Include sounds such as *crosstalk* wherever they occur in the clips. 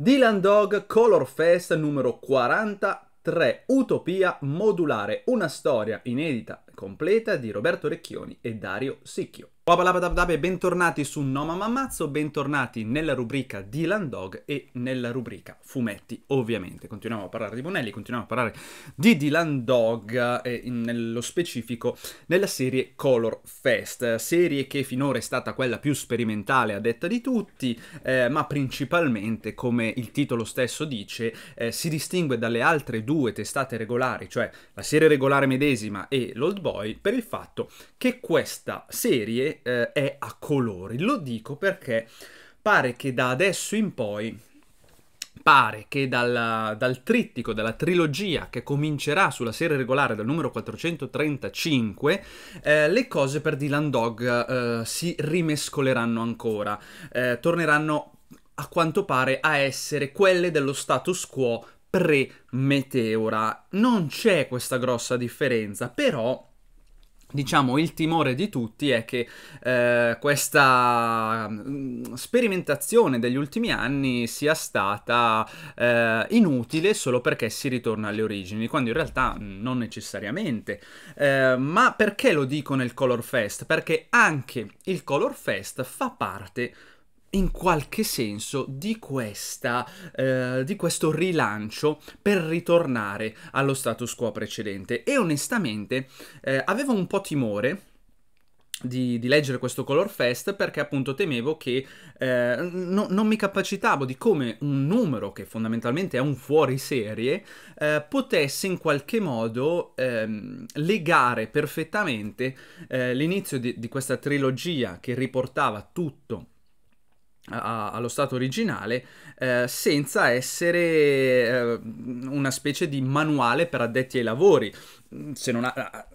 Dylan Dog Color Fest numero 43 Utopia modulare, una storia inedita e completa di Roberto Recchioni e Dario Sicchio e bentornati su Noma Mammazzo, bentornati nella rubrica Dylan Dog e nella rubrica Fumetti, ovviamente. Continuiamo a parlare di Bonelli, continuiamo a parlare di Dylan Dog, eh, nello specifico nella serie Color Fest, serie che finora è stata quella più sperimentale a detta di tutti, eh, ma principalmente, come il titolo stesso dice, eh, si distingue dalle altre due testate regolari, cioè la serie regolare medesima e l'Old Boy, per il fatto che questa serie eh, è a colori. Lo dico perché pare che da adesso in poi pare che dal, dal, trittico, dalla trilogia che comincerà sulla serie regolare dal numero 435, eh, le cose per Dylan Dog eh, si rimescoleranno ancora, eh, torneranno a quanto pare a essere quelle dello status quo pre-meteora. Non c'è questa grossa differenza, però Diciamo, il timore di tutti è che eh, questa mm, sperimentazione degli ultimi anni sia stata eh, inutile solo perché si ritorna alle origini, quando in realtà non necessariamente. Eh, ma perché lo dico nel Color Fest? Perché anche il Color Fest fa parte in qualche senso di, questa, eh, di questo rilancio per ritornare allo status quo precedente e onestamente eh, avevo un po' timore di, di, leggere questo color fest perché appunto temevo che eh, no, non mi capacitavo di come un numero che fondamentalmente è un fuoriserie eh, potesse in qualche modo ehm, legare perfettamente eh, l'inizio di, di questa trilogia che riportava tutto a, allo stato originale eh, senza essere eh, una specie di manuale per addetti ai lavori, ha, mm,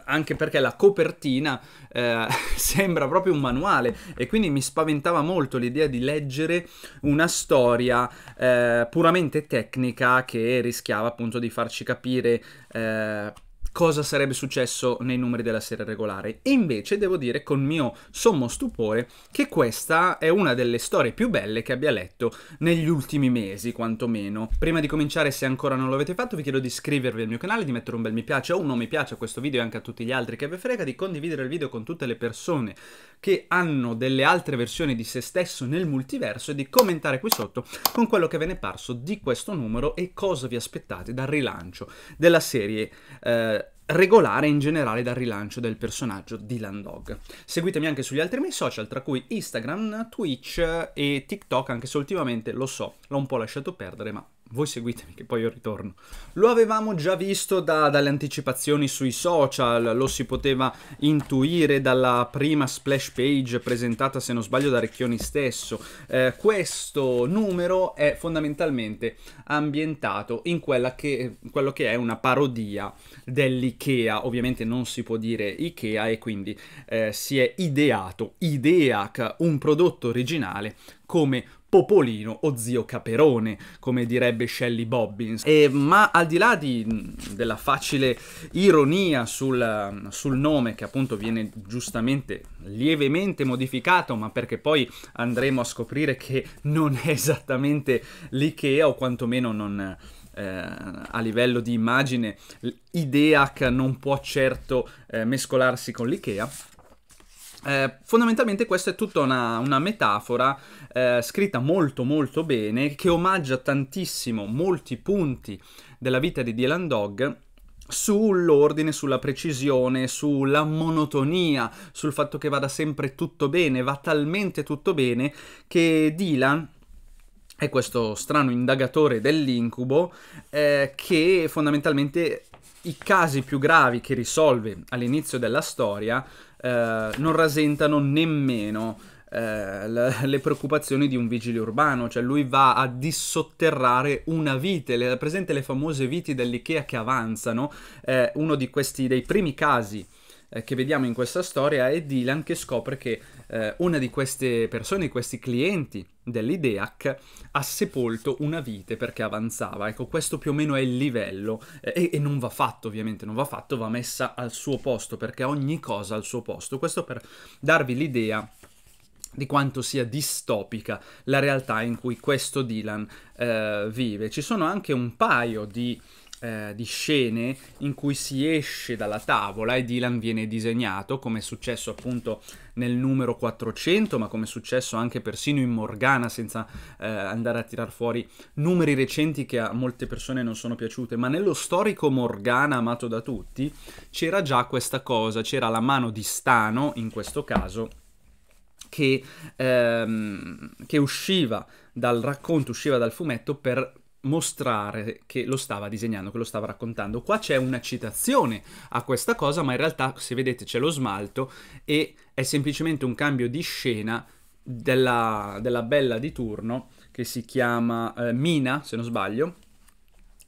anche perché la copertina eh, *laughs* sembra proprio un manuale e quindi mi spaventava molto l'idea di leggere una storia eh, puramente tecnica che rischiava appunto di farci capire eh, cosa sarebbe successo nei numeri della serie regolare. E invece devo dire con mio sommo stupore che questa è una delle storie più belle che abbia letto negli ultimi mesi, quantomeno. Prima di cominciare, se ancora non l'avete fatto, vi chiedo di iscrivervi al mio canale, di mettere un bel mi piace o un non mi piace a questo video e anche a tutti gli altri che vi frega, di condividere il video con tutte le persone che hanno delle altre versioni di se stesso nel multiverso e di commentare qui sotto con quello che ve ne è parso di questo numero e cosa vi aspettate dal rilancio della serie eh, regolare in generale dal rilancio del personaggio Dylan Dog. Seguitemi anche sugli altri miei social, tra cui Instagram, Twitch e TikTok, anche se ultimamente lo so, l'ho un po' lasciato perdere, ma voi seguitemi che poi io ritorno. Lo avevamo già visto da, dalle anticipazioni sui social, lo si poteva intuire dalla prima splash page presentata se non sbaglio da Recchioni stesso. Eh, questo numero è fondamentalmente ambientato in quella che, quello che è una parodia dell'IKEA, ovviamente non si può dire IKEA e quindi eh, si è ideato, IDEAC, un prodotto originale come Popolino o zio Caperone, come direbbe Shelley Bobbins. E, ma al di là di, della facile ironia sul, sul, nome, che appunto viene giustamente lievemente modificato, ma perché poi andremo a scoprire che non è esattamente l'IKEA o quantomeno non... Eh, a livello di immagine, IDEAC non può certo eh, mescolarsi con l'IKEA. Eh, fondamentalmente questa è tutta una, una metafora eh, scritta molto molto bene che omaggia tantissimo molti punti della vita di Dylan Dog sull'ordine, sulla precisione, sulla monotonia, sul fatto che vada sempre tutto bene, va talmente tutto bene che Dylan è questo strano indagatore dell'incubo eh, che fondamentalmente i casi più gravi che risolve all'inizio della storia eh, non rasentano nemmeno eh, le preoccupazioni di un vigile urbano, cioè lui va a dissotterrare una vite, le, presente le famose viti dell'IKEA che avanzano, eh, uno di questi dei primi casi eh, che vediamo in questa storia è Dylan che scopre che eh, una di queste persone, di questi clienti dell'IDEAC ha sepolto una vite perché avanzava. Ecco, questo più o meno è il livello e, e, non va fatto ovviamente, non va fatto, va messa al suo posto perché ogni cosa al suo posto. Questo per darvi l'idea di quanto sia distopica la realtà in cui questo Dylan eh, vive. Ci sono anche un paio di eh, di scene in cui si esce dalla tavola e Dylan viene disegnato, come è successo appunto nel numero 400, ma come è successo anche persino in Morgana, senza eh, andare a tirar fuori numeri recenti che a molte persone non sono piaciute, ma nello storico Morgana amato da tutti c'era già questa cosa, c'era la mano di Stano, in questo caso, che, ehm, che usciva dal racconto, usciva dal fumetto per mostrare che lo stava disegnando, che lo stava raccontando. Qua c'è una citazione a questa cosa, ma in realtà se vedete c'è lo smalto e è semplicemente un cambio di scena della, della bella di turno che si chiama eh, Mina, se non sbaglio,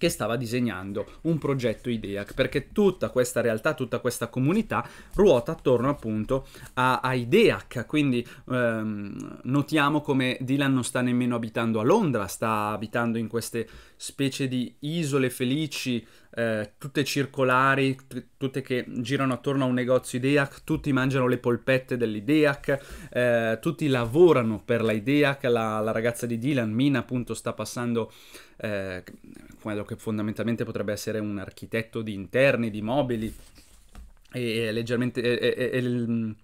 che stava disegnando un progetto IDEAC, perché tutta questa realtà, tutta questa comunità ruota attorno appunto a, a IDEAC, quindi ehm, notiamo come Dylan non sta nemmeno abitando a Londra, sta abitando in queste specie di isole felici eh, tutte circolari, t- tutte che girano attorno a un negozio IDEAC, tutti mangiano le polpette dell'IDEAC, eh, tutti lavorano per l'IDEAC, la, la ragazza di Dylan, Mina appunto sta passando eh, quello che fondamentalmente potrebbe essere un architetto di interni, di mobili, e, e leggermente... E, e,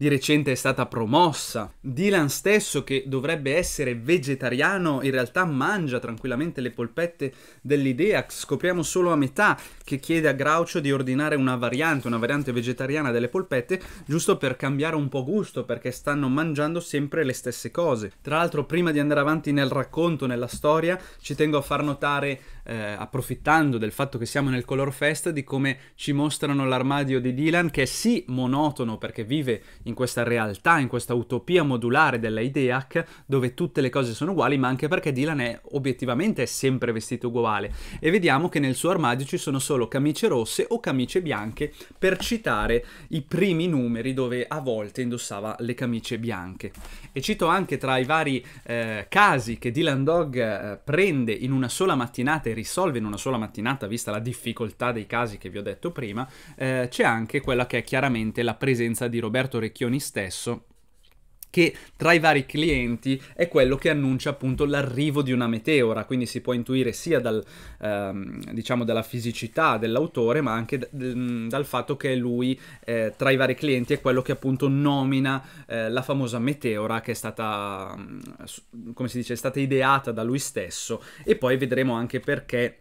di recente è stata promossa. Dylan stesso, che dovrebbe essere vegetariano, in realtà mangia tranquillamente le polpette dell'idea. Scopriamo solo a metà che chiede a Groucho di ordinare una variante, una variante vegetariana delle polpette, giusto per cambiare un po' gusto, perché stanno mangiando sempre le stesse cose. Tra l'altro, prima di andare avanti nel racconto, nella storia, ci tengo a far notare, eh, approfittando del fatto che siamo nel Color Fest, di come ci mostrano l'armadio di Dylan, che è sì monotono perché vive in questa realtà, in questa utopia modulare della IDEAC, dove tutte le cose sono uguali, ma anche perché Dylan è obiettivamente è sempre vestito uguale. E vediamo che nel suo armadio ci sono solo camicie rosse o camicie bianche, per citare i primi numeri dove a volte indossava le camicie bianche. E cito anche tra i vari eh, casi che Dylan Dog eh, prende in una sola mattinata e risolve in una sola mattinata, vista la difficoltà dei casi che vi ho detto prima, eh, c'è anche quella che è chiaramente la presenza di Roberto Recchini Vecchioni stesso, che tra i vari clienti è quello che annuncia appunto l'arrivo di una meteora, quindi si può intuire sia dal, ehm, diciamo dalla fisicità dell'autore, ma anche d- mm, dal fatto che lui eh, tra i vari clienti è quello che appunto nomina eh, la famosa meteora che è stata, mm, come si dice, è stata ideata da lui stesso e poi vedremo anche perché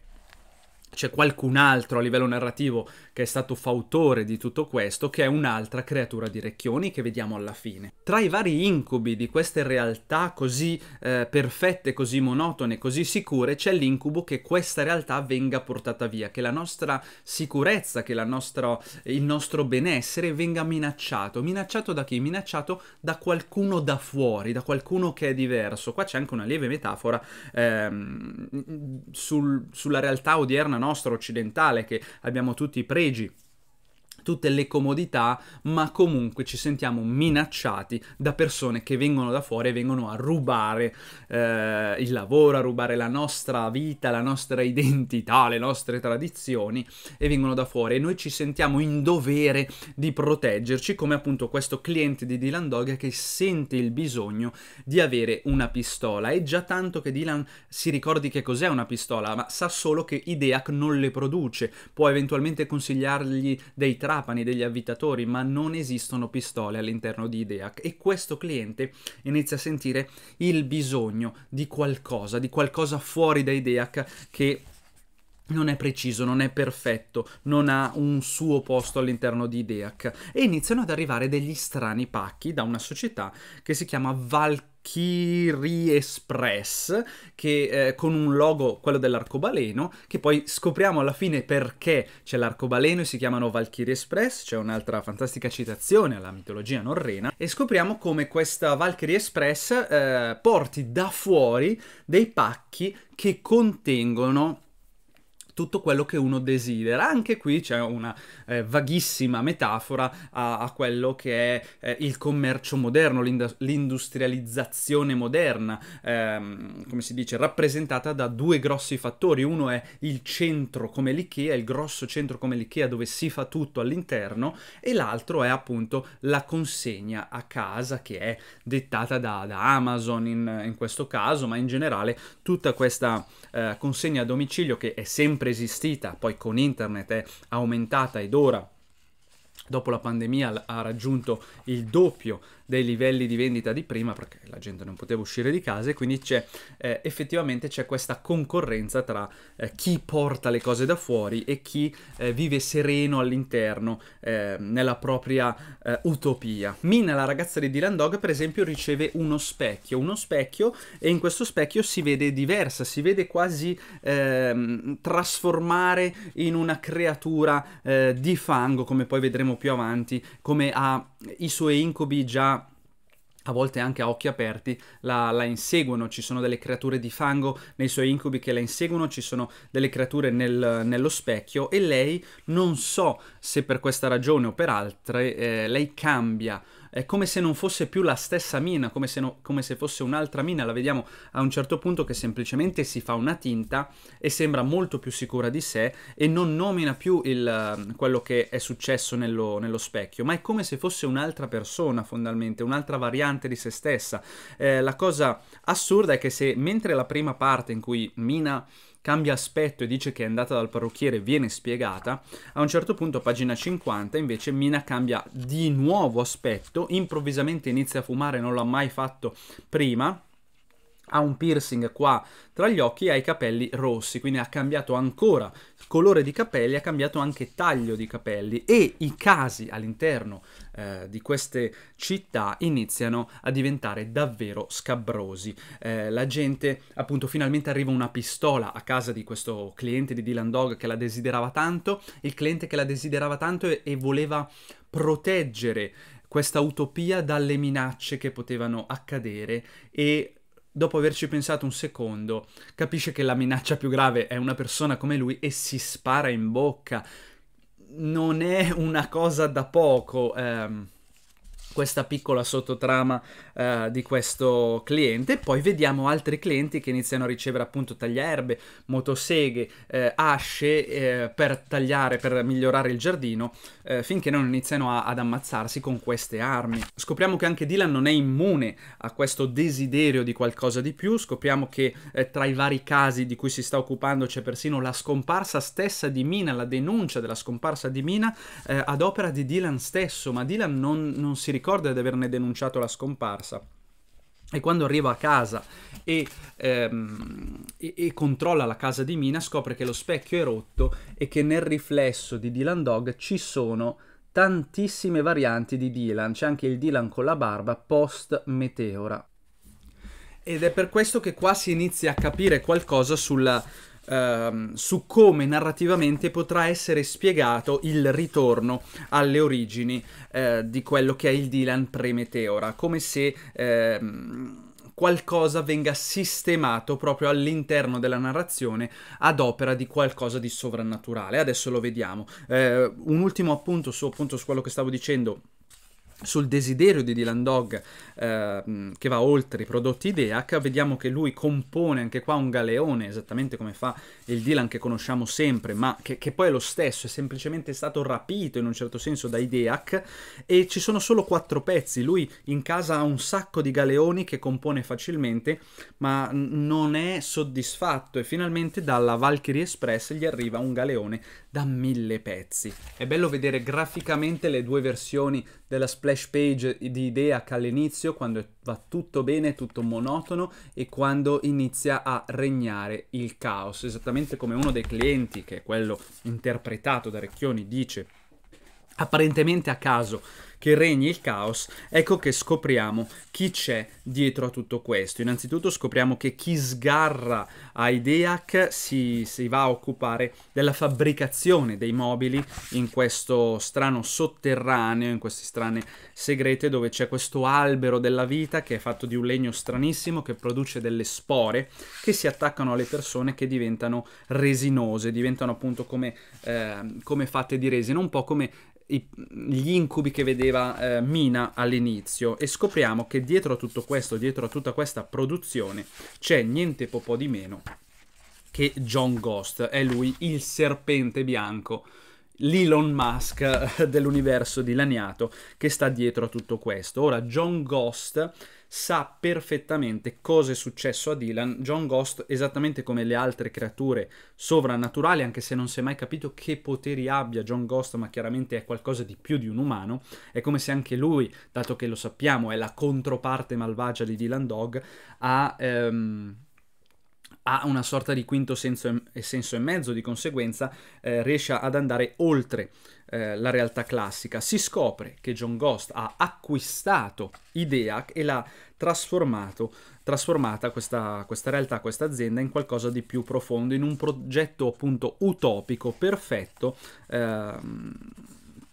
c'è qualcun altro a livello narrativo che è stato fautore di tutto questo, che è un'altra creatura di Recchioni che vediamo alla fine. Tra i vari incubi di queste realtà così eh, perfette, così monotone, così sicure, c'è l'incubo che questa realtà venga portata via, che la nostra sicurezza, che nostra, il nostro benessere venga minacciato. Minacciato da chi? Minacciato da qualcuno da fuori, da qualcuno che è diverso. Qua c'è anche una lieve metafora ehm, sul, sulla realtà odierna nostra occidentale che abbiamo tutti i pregi tutte le comodità, ma comunque ci sentiamo minacciati da persone che vengono da fuori e vengono a rubare eh, il lavoro, a rubare la nostra vita, la nostra identità, le nostre tradizioni e vengono da fuori e noi ci sentiamo in dovere di proteggerci come appunto questo cliente di Dylan Dog che sente il bisogno di avere una pistola. È già tanto che Dylan si ricordi che cos'è una pistola, ma sa solo che Ideac non le produce, può eventualmente consigliargli dei trappi trapani degli avvitatori, ma non esistono pistole all'interno di IDEAC e questo cliente inizia a sentire il bisogno di qualcosa, di qualcosa fuori da IDEAC che non è preciso, non è perfetto, non ha un suo posto all'interno di IDEAC e iniziano ad arrivare degli strani pacchi da una società che si chiama Valkyrie Kiri Express, che, eh, con un logo, quello dell'arcobaleno, che poi scopriamo alla fine perché c'è l'arcobaleno e si chiamano Valkyrie Express, c'è un'altra fantastica citazione alla mitologia norrena, e scopriamo come questa Valkyrie Express eh, porti da fuori dei pacchi che contengono tutto quello che uno desidera. Anche qui c'è una eh, vaghissima metafora a, a, quello che è eh, il commercio moderno, l'ind- l'industrializzazione moderna, ehm, come si dice, rappresentata da due grossi fattori. Uno è il centro come l'IKEA, il grosso centro come l'IKEA dove si fa tutto all'interno, e l'altro è appunto la consegna a casa che è dettata da, da Amazon in, in, questo caso, ma in generale tutta questa eh, consegna a domicilio che è sempre preesistita, poi con internet è aumentata ed ora dopo la pandemia ha raggiunto il doppio dei livelli di vendita di prima perché la gente non poteva uscire di casa e quindi c'è eh, effettivamente c'è questa concorrenza tra eh, chi porta le cose da fuori e chi eh, vive sereno all'interno eh, nella propria eh, utopia. Mina la ragazza di Dylan Dog per esempio riceve uno specchio, uno specchio e in questo specchio si vede diversa, si vede quasi ehm, trasformare in una creatura eh, di fango come poi vedremo più avanti, come ha i suoi incubi già a volte anche a occhi aperti, la, la, inseguono, ci sono delle creature di fango nei suoi incubi che la inseguono, ci sono delle creature nel, nello specchio e lei non so se per questa ragione o per altre, eh, lei cambia è come se non fosse più la stessa mina, come se, no, come se fosse un'altra mina, la vediamo a un certo punto che semplicemente si fa una tinta e sembra molto più sicura di sé e non nomina più il, ehm, quello che è successo nello, nello, specchio, ma è come se fosse un'altra persona fondamentalmente, un'altra variante di se stessa. Eh, la cosa assurda è che se mentre la prima parte in cui Mina cambia aspetto e dice che è andata dal parrucchiere, viene spiegata, a un certo punto, a pagina 50, invece Mina cambia di nuovo aspetto, improvvisamente inizia a fumare, non l'ha mai fatto prima, ha un piercing qua tra gli occhi e ha i capelli rossi, quindi ha cambiato ancora colore di capelli, ha cambiato anche taglio di capelli e i casi all'interno eh, di queste città iniziano a diventare davvero scabrosi. Eh, la gente, appunto, finalmente arriva una pistola a casa di questo cliente di Dylan Dog che la desiderava tanto, il cliente che la desiderava tanto e, e voleva proteggere questa utopia dalle minacce che potevano accadere e dopo averci pensato un secondo, capisce che la minaccia più grave è una persona come lui e si spara in bocca. Non è una cosa da poco. Eh, questa piccola sottotrama uh, di questo cliente. Poi vediamo altri clienti che iniziano a ricevere appunto tagliaerbe, motoseghe, eh, asce eh, per tagliare, per migliorare il giardino, eh, finché non iniziano a, ad ammazzarsi con queste armi. Scopriamo che anche Dylan non è immune a questo desiderio di qualcosa di più, scopriamo che eh, tra i vari casi di cui si sta occupando c'è persino la scomparsa stessa di Mina, la denuncia della scomparsa di Mina eh, ad opera di Dylan stesso, ma Dylan non, non si ricorda ricorda di averne denunciato la scomparsa. E quando arriva a casa e, ehm, e, e, controlla la casa di Mina, scopre che lo specchio è rotto e che nel riflesso di Dylan Dog ci sono tantissime varianti di Dylan. C'è anche il Dylan con la barba post-meteora. Ed è per questo che qua si inizia a capire qualcosa sulla, ehm, su come narrativamente potrà essere spiegato il ritorno alle origini eh, di quello che è il Dylan pre-Meteora, come se... Ehm, qualcosa venga sistemato proprio all'interno della narrazione ad opera di qualcosa di sovrannaturale. Adesso lo vediamo. Eh, un ultimo appunto su, appunto su quello che stavo dicendo sul desiderio di Dylan Dog eh, che va oltre i prodotti IDEAC, vediamo che lui compone anche qua un galeone, esattamente come fa il Dylan che conosciamo sempre, ma che, che poi è lo stesso, è semplicemente stato rapito in un certo senso da IDEAC e ci sono solo quattro pezzi, lui in casa ha un sacco di galeoni che compone facilmente, ma non è soddisfatto e finalmente dalla Valkyrie Express gli arriva un galeone da mille pezzi. È bello vedere graficamente le due versioni della splash page di Ideac all'inizio, quando va tutto bene, tutto monotono e quando inizia a regnare il caos, esattamente come uno dei clienti, che è quello interpretato da Recchioni, dice apparentemente a caso che regni il caos, ecco che scopriamo chi c'è dietro a tutto questo. Innanzitutto scopriamo che chi sgarra ai DEAC si, si va a occupare della fabbricazione dei mobili in questo strano sotterraneo, in queste strane segrete dove c'è questo albero della vita che è fatto di un legno stranissimo che produce delle spore che si attaccano alle persone che diventano resinose, diventano appunto come, eh, come fatte di resina, un po' come i, gli incubi che vedeva eh, Mina all'inizio e scopriamo che dietro a tutto questo, dietro a tutta questa produzione, c'è niente po' di meno che John Ghost, è lui il serpente bianco l'Elon Musk eh, dell'universo dilaniato che sta dietro a tutto questo. Ora, John Ghost sa perfettamente cosa è successo a Dylan. John Ghost, esattamente come le altre creature sovrannaturali, anche se non si è mai capito che poteri abbia John Ghost, ma chiaramente è qualcosa di più di un umano, è come se anche lui, dato che lo sappiamo, è la controparte malvagia di Dylan Dog, ha... Ehm, ha una sorta di quinto senso e, senso e mezzo, di conseguenza eh, riesce ad andare oltre eh, la realtà classica. Si scopre che John Ghost ha acquistato Ideac e l'ha trasformato, trasformata questa, questa realtà, questa azienda, in qualcosa di più profondo, in un progetto appunto utopico, perfetto. Ehm,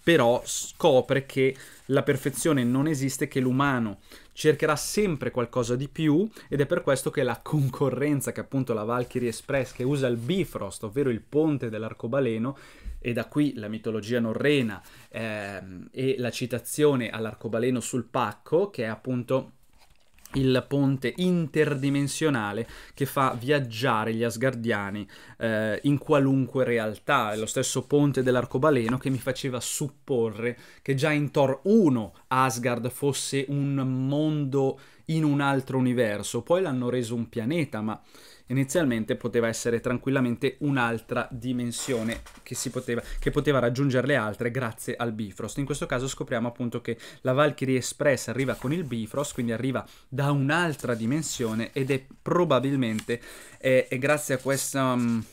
però scopre che la perfezione non esiste, che l'umano cercherà sempre qualcosa di più ed è per questo che la concorrenza che appunto la Valkyrie Express che usa il Bifrost, ovvero il ponte dell'arcobaleno, e da qui la mitologia norrena ehm, e la citazione all'arcobaleno sul pacco, che è appunto il ponte interdimensionale che fa viaggiare gli asgardiani eh, in qualunque realtà. È lo stesso ponte dell'arcobaleno che mi faceva supporre che già in Thor 1 Asgard fosse un mondo in un altro universo. Poi l'hanno reso un pianeta, ma inizialmente poteva essere tranquillamente un'altra dimensione che, poteva, che poteva raggiungere le altre grazie al Bifrost. In questo caso scopriamo appunto che la Valkyrie Express arriva con il Bifrost, quindi arriva da un'altra dimensione ed è probabilmente, è, è grazie a questa... Um,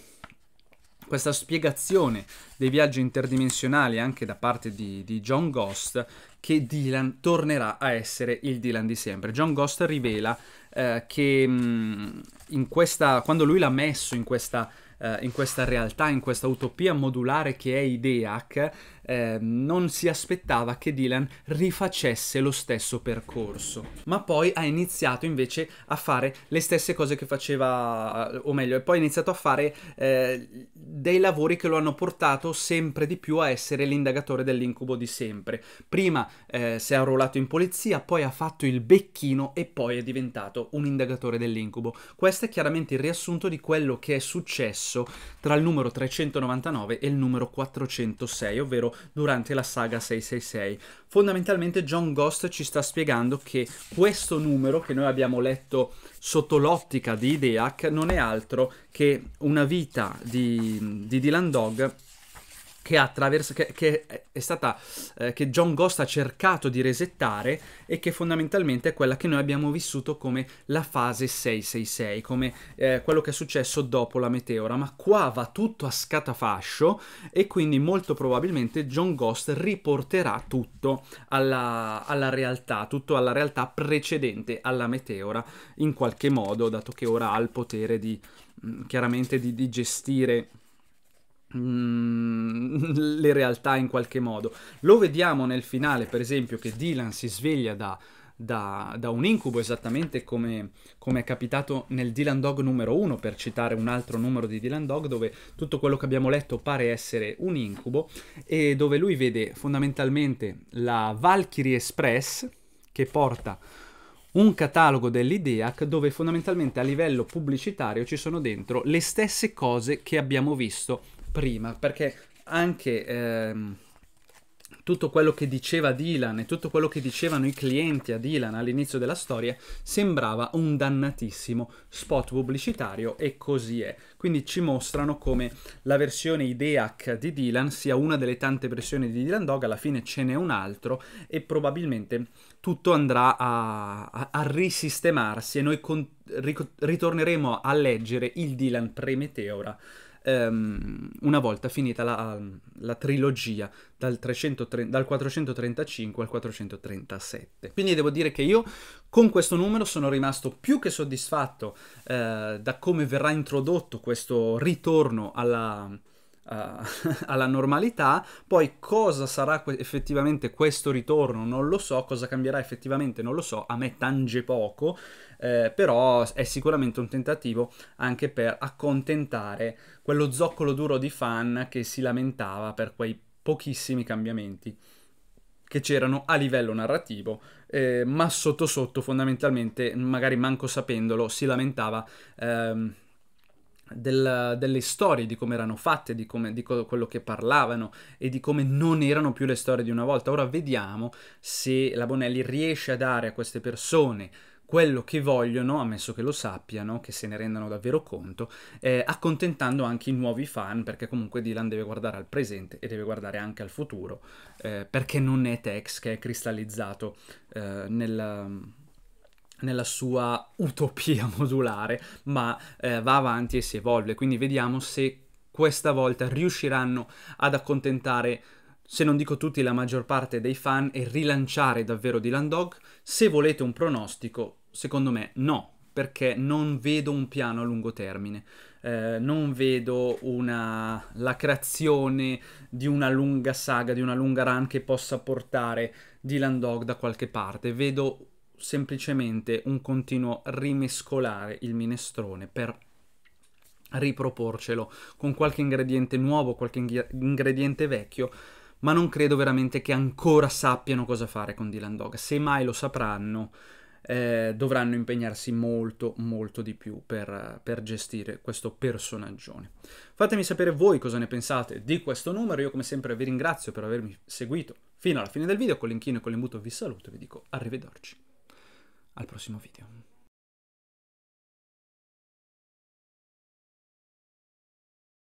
questa spiegazione dei viaggi interdimensionali anche da parte di, di, John Ghost che Dylan tornerà a essere il Dylan di sempre. John Ghost rivela eh, che mh, mm, questa, quando lui l'ha messo in questa eh, in questa realtà, in questa utopia modulare che è IDEAC, eh, non si aspettava che Dylan rifacesse lo stesso percorso, ma poi ha iniziato invece a fare le stesse cose che faceva, eh, o meglio, e poi ha iniziato a fare eh, dei lavori che lo hanno portato sempre di più a essere l'indagatore dell'incubo di sempre. Prima eh, si è arruolato in polizia, poi ha fatto il becchino e poi è diventato un indagatore dell'incubo. Questo è chiaramente il riassunto di quello che è successo successo tra il numero 399 e il numero 406, ovvero durante la saga 666. Fondamentalmente John Ghost ci sta spiegando che questo numero che noi abbiamo letto sotto l'ottica di Ideac non è altro che una vita di, di Dylan Dog che, attraversa, che, che è stata eh, che John Ghost ha cercato di resettare e che fondamentalmente è quella che noi abbiamo vissuto come la fase 666, come eh, quello che è successo dopo la meteora, ma qua va tutto a scatafascio e quindi molto probabilmente John Ghost riporterà tutto alla, alla realtà, tutto alla realtà precedente alla meteora in qualche modo, dato che ora ha il potere di mm, chiaramente di, di gestire Mm, *laughs* le realtà in qualche modo. Lo vediamo nel finale, per esempio, che Dylan si sveglia da, da, da un incubo, esattamente come, come, è capitato nel Dylan Dog numero 1, per citare un altro numero di Dylan Dog, dove tutto quello che abbiamo letto pare essere un incubo, e dove lui vede fondamentalmente la Valkyrie Express che porta un catalogo dell'IDEAC dove fondamentalmente a livello pubblicitario ci sono dentro le stesse cose che abbiamo visto prima, perché anche ehm, tutto quello che diceva Dylan e tutto quello che dicevano i clienti a Dylan all'inizio della storia sembrava un dannatissimo spot pubblicitario e così è. Quindi ci mostrano come la versione IDEAC di Dylan sia una delle tante versioni di Dylan Dog, alla fine ce n'è un altro e probabilmente tutto andrà a, a, a risistemarsi e noi con, ric- ritorneremo a leggere il Dylan pre-meteora um, una volta finita la, um, la trilogia dal, 330, dal 435 al 437. Quindi devo dire che io con questo numero sono rimasto più che soddisfatto eh, da come verrà introdotto questo ritorno alla, eh, *laughs* alla normalità, poi cosa sarà que- effettivamente questo ritorno non lo so, cosa cambierà effettivamente non lo so, a me tange poco, eh, però è sicuramente un tentativo anche per accontentare quello zoccolo duro di fan che si lamentava per quei pochissimi cambiamenti che c'erano a livello narrativo, eh, ma sotto sotto fondamentalmente, magari manco sapendolo, si lamentava ehm, del, delle storie, di come erano fatte, di, come, di co- quello che parlavano e di come non erano più le storie di una volta. Ora vediamo se la Bonelli riesce a dare a queste persone quello che vogliono, ammesso che lo sappiano, che se ne rendano davvero conto, eh, accontentando anche i nuovi fan, perché comunque Dylan deve guardare al presente e deve guardare anche al futuro, eh, perché non è Tex che è cristallizzato eh, nel nella sua utopia *laughs* modulare, ma eh, va avanti e si evolve. Quindi vediamo se questa volta riusciranno ad accontentare, se non dico tutti, la maggior parte dei fan e rilanciare davvero Dylan Dog. Se volete un pronostico, secondo me no, perché non vedo un piano a lungo termine. Eh, non vedo una, la creazione di una lunga saga, di una lunga run che possa portare Dylan Dog da qualche parte. Vedo semplicemente un continuo rimescolare il minestrone per riproporcelo con qualche ingrediente nuovo, qualche ing- ingrediente vecchio, ma non credo veramente che ancora sappiano cosa fare con Dylan Dog. Se mai lo sapranno, eh, dovranno impegnarsi molto molto di più per, per gestire questo personaggio. Fatemi sapere voi cosa ne pensate di questo numero, io come sempre vi ringrazio per avermi seguito fino alla fine del video, con l'inchino e con l'imbuto vi saluto e vi dico arrivederci al prossimo video.